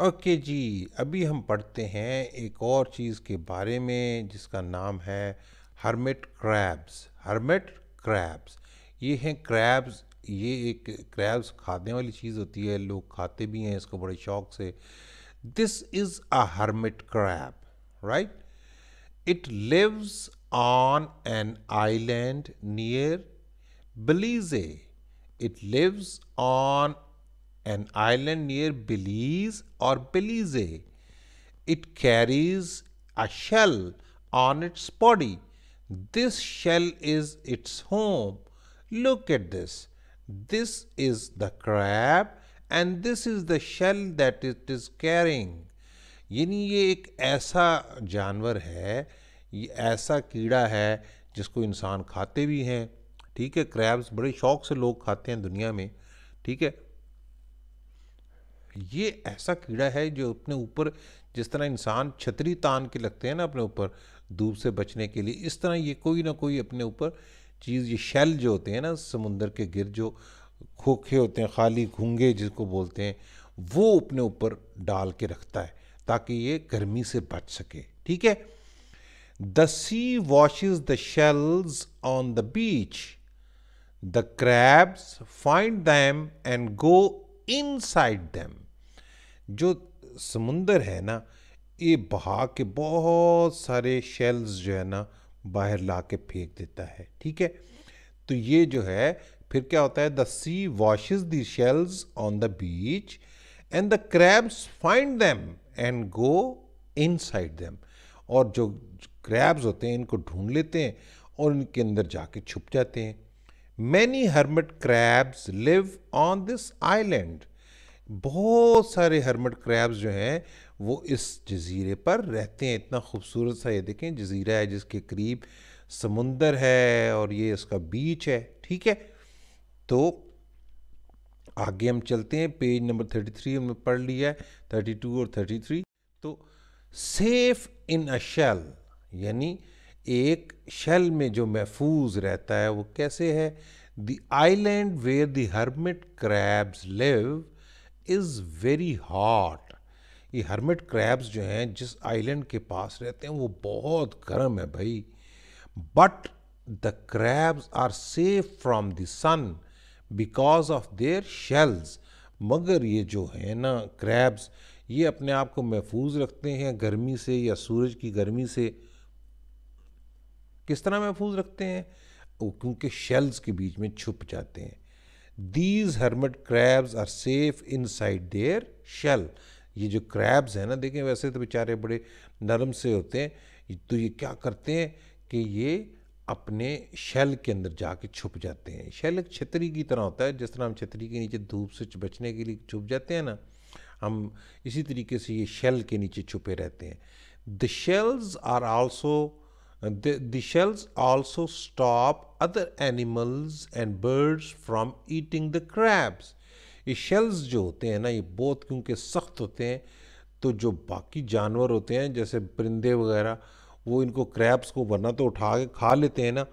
Okay जी अभी हम पढ़ते हैं एक और चीज़ के बारे में जिसका नाम है हर्मिट क्रैब्स हर्मिट क्रैब्स ये हैं क्रैब्स ये एक क्रैब्स खाने वाली चीज़ होती है लोग खाते भी हैं इसको बड़े शौक से this is a hermit crab right it lives on an island near Belize it lives on an island near Belize or Belize. It carries a shell on its body. This shell is its home. Look at this. This is the crab and this is the shell that it is carrying. यानी ये एक ऐसा जानवर है ये ऐसा कीड़ा है जिसको इंसान खाते भी हैं ठीक है क्रैब्स बड़े शौक से लोग खाते हैं दुनिया में ठीक है ये ऐसा कीड़ा है जो अपने ऊपर जिस तरह इंसान छतरी तान के लगते हैं ना अपने ऊपर धूप से बचने के लिए इस तरह ये कोई ना कोई अपने ऊपर चीज़ ये शेल जो होते हैं ना समुंदर के गिर जो खोखे होते हैं खाली घूंगे जिसको बोलते हैं वो अपने ऊपर डाल के रखता है ताकि ये गर्मी से बच सके ठीक है the sea washes the shells on the beach the crabs find them and go inside them जो समुंदर है ना ये बहा के बहुत सारे शेल्स जो है ना बाहर ला के फेंक देता है ठीक है तो ये जो है फिर क्या होता है the sea washes the shells on the beach and the crabs find them and go inside them और जो क्रैब्स होते हैं इनको ढूंढ लेते हैं और इनके अंदर जाके छुप जाते हैं many hermit crabs live on this island बहुत सारे हर्मट क्रैब्स जो हैं वो इस जजीरे पर रहते हैं इतना खूबसूरत सा ये देखें जजीरा है जिसके करीब समुंदर है और ये इसका बीच है ठीक है तो आगे हम चलते हैं पेज नंबर थर्टी थ्री हमने पढ़ लिया है थर्टी टू और थर्टी थ्री तो सेफ इन अ शेल यानी एक शेल में जो महफूज रहता है वो कैसे है the island where the hermit crabs live is very hot ये हर्मिट क्रैब्स जो हैं जिस आइलैंड के पास रहते हैं वो बहुत गर्म है भाई but the crabs are safe from the sun because of their shells मगर ये जो है ना क्रैब्स ये अपने आप को महफूज रखते हैं गर्मी से या सूरज की गर्मी से किस तरह महफूज रखते हैं क्योंकि शेल्स के बीच में छुप जाते हैं these hermit crabs are safe inside their shell ये जो क्रैब्स हैं ना देखें वैसे तो बेचारे बड़े नरम से होते हैं तो ये क्या करते हैं कि ये अपने शेल के अंदर जाके छुप जाते हैं शेल एक छतरी की तरह होता है जिस तरह हम छतरी के नीचे धूप से बचने के लिए छुप जाते हैं ना हम इसी तरीके से ये शेल के नीचे छुपे रहते हैं the shells are also the, the shells also stop other animals and birds from eating the crabs ये शेल्स जो होते हैं ना ये बहुत क्योंकि सख्त होते हैं तो जो बाकी जानवर होते हैं जैसे परिंदे वगैरह वो इनको क्रैप्स को वरना तो उठा के खा लेते हैं ना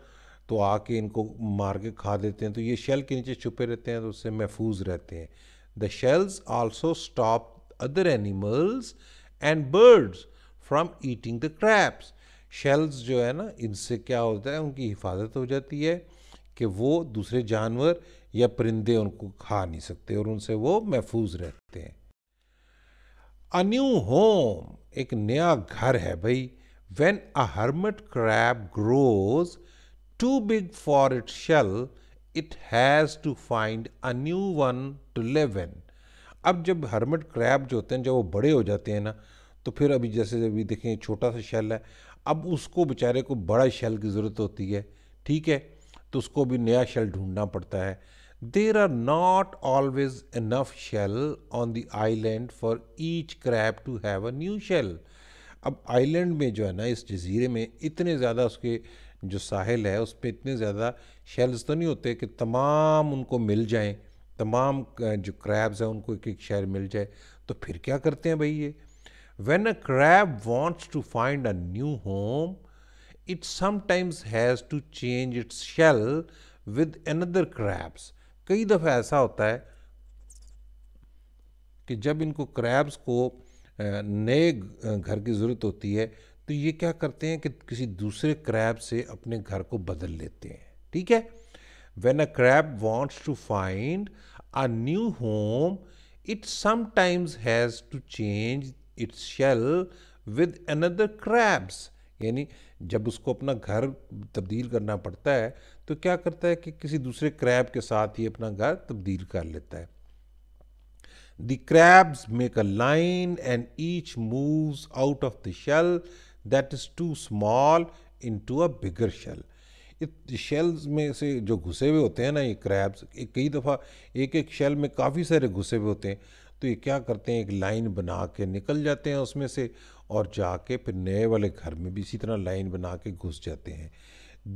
तो आके इनको मार के खा देते हैं तो ये शेल के नीचे छुपे रहते हैं तो उससे महफूज रहते हैं the shells also stop other animals and birds from eating the crabs shells जो है ना इनसे क्या होता है उनकी हिफाजत हो जाती है कि वो दूसरे जानवर या परिंदे उनको खा नहीं सकते और उनसे वो महफूज रहते हैं अ न्यू होम एक नया घर है भाई when a hermit crab grows too big for it shell it has to find a new one to live in अब जब हर्मट क्रैप जो होते हैं जब वो बड़े हो जाते हैं ना तो फिर अभी जैसे अभी देखें छोटा सा शेल है अब उसको बेचारे को बड़ा शेल की ज़रूरत होती है ठीक है तो उसको भी नया शेल ढूंढना पड़ता है there are not always enough shell on the island for each crab to have a new shell अब आइलैंड में जो है ना इस जजीरे में इतने ज़्यादा उसके जो साहिल है उस पर इतने ज़्यादा शेल्स तो नहीं होते कि तमाम उनको मिल जाएं तमाम जो क्रैब्स हैं उनको एक एक शेल मिल जाए तो फिर क्या करते हैं भाई ये When a crab wants to find a new home, it sometimes has to change its shell with another crabs. कई दफ़ा ऐसा होता है कि जब इनको क्रैब्स को नए घर की ज़रूरत होती है तो ये क्या करते हैं कि किसी दूसरे क्रैब से अपने घर को बदल लेते हैं ठीक है when a crab wants to find a new home it sometimes has to change its shell with another crabs यानी जब उसको अपना घर तब्दील करना पड़ता है तो क्या करता है कि किसी दूसरे क्रैब के साथ ही अपना घर तब्दील कर लेता है the crabs make a line and each moves out of the shell that is too small into a bigger shell shells में से जो घुसे हुए होते हैं ना ये क्रैब्स कई दफ़ा एक एक शेल में काफ़ी सारे घुसे हुए होते हैं तो ये क्या करते हैं एक लाइन बना के निकल जाते हैं उसमें से और जाके फिर नए वाले घर में भी इसी तरह लाइन बना के घुस जाते हैं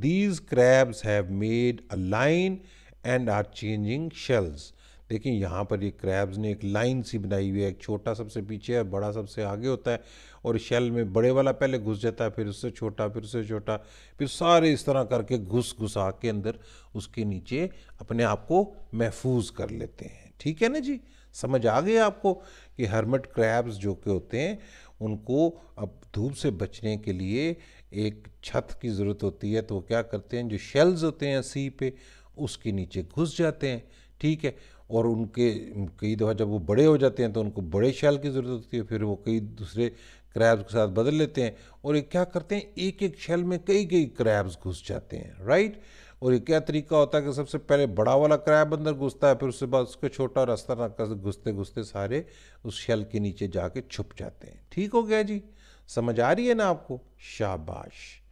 these crabs have made a line and are changing shells देखिए यहाँ पर ये क्रैब्स ने एक लाइन सी बनाई हुई है एक छोटा सबसे पीछे और बड़ा सबसे आगे होता है और शेल में बड़े वाला पहले घुस जाता है फिर उससे छोटा फिर उससे छोटा फिर सारे इस तरह करके घुस घुसा के अंदर उसके नीचे अपने आप को महफूज कर लेते हैं ठीक है ना जी समझ आ गया आपको कि हर्मट क्रैब्स जो के होते हैं उनको अब धूप से बचने के लिए एक छत की ज़रूरत होती है तो वो क्या करते हैं जो शेल्स होते हैं सी पे उसके नीचे घुस जाते हैं ठीक है और उनके कई दफ़ा जब वो बड़े हो जाते हैं तो उनको बड़े शैल की ज़रूरत होती है फिर वो कई दूसरे क्रैब्स के साथ बदल लेते हैं और ये क्या करते हैं एक एक शैल में कई कई क्रैब्स घुस जाते हैं राइट और ये क्या तरीका होता है कि सबसे पहले बड़ा वाला क्रैब अंदर घुसता है फिर उसके बाद उसका छोटा रास्ता ना घुसते घुसते सारे उस शेल के नीचे जाके छुप जाते हैं ठीक हो गया जी समझ आ रही है ना आपको शाबाश